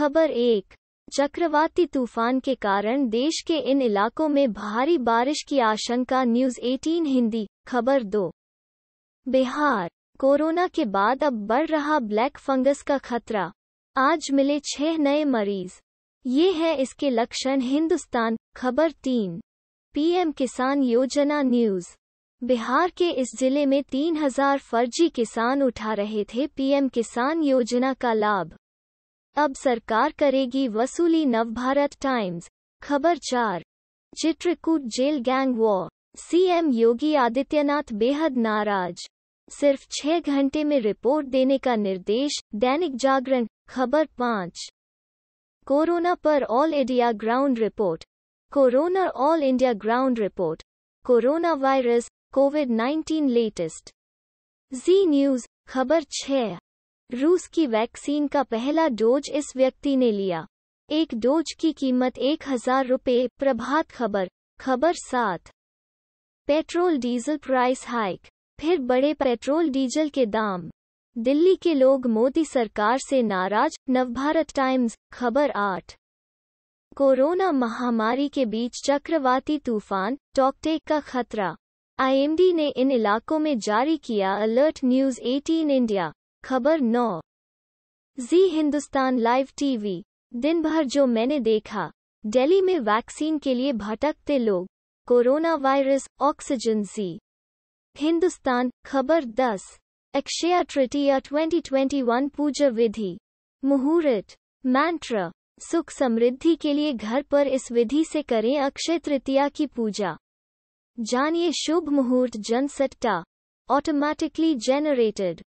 खबर एक चक्रवाती तूफान के कारण देश के इन इलाकों में भारी बारिश की आशंका न्यूज 18 हिंदी खबर दो बिहार कोरोना के बाद अब बढ़ रहा ब्लैक फंगस का खतरा आज मिले छह नए मरीज ये है इसके लक्षण हिंदुस्तान खबर तीन पीएम किसान योजना न्यूज बिहार के इस जिले में 3000 फर्जी किसान उठा रहे थे पीएम किसान योजना का लाभ अब सरकार करेगी वसूली नवभारत टाइम्स खबर चार Chitrakoot jail gang war CM Yogi Adityanath बेहद नाराज सिर्फ छह घंटे में रिपोर्ट देने का निर्देश दैनिक जागरण खबर पाँच कोरोना पर all India ground report corona all India ground report corona virus covid 19 latest Zee news खबर छः रूस की वैक्सीन का पहला डोज इस व्यक्ति ने लिया एक डोज की कीमत एक हजार रुपये प्रभात खबर खबर सात पेट्रोल डीजल प्राइस हाइक फिर बड़े पेट्रोल डीजल के दाम दिल्ली के लोग मोदी सरकार से नाराज नवभारत टाइम्स खबर आठ कोरोना महामारी के बीच चक्रवाती तूफान टॉकटेक का खतरा आईएमडी ने इन इलाकों में जारी किया अलर्ट न्यूज 18 इंडिया खबर नौ जी हिंदुस्तान लाइव टीवी दिन भर जो मैंने देखा दिल्ली में वैक्सीन के लिए भटकते लोग corona virus oxygen Zee Hindustan खबर 10 अक्षय तृतीया 2021 पूजा विधि मुहूर्त मंत्र सुख समृद्धि के लिए घर पर इस विधि से करें अक्षय तृतीया की पूजा जानिए शुभ मुहूर्त जन सट्टा जेनरेटेड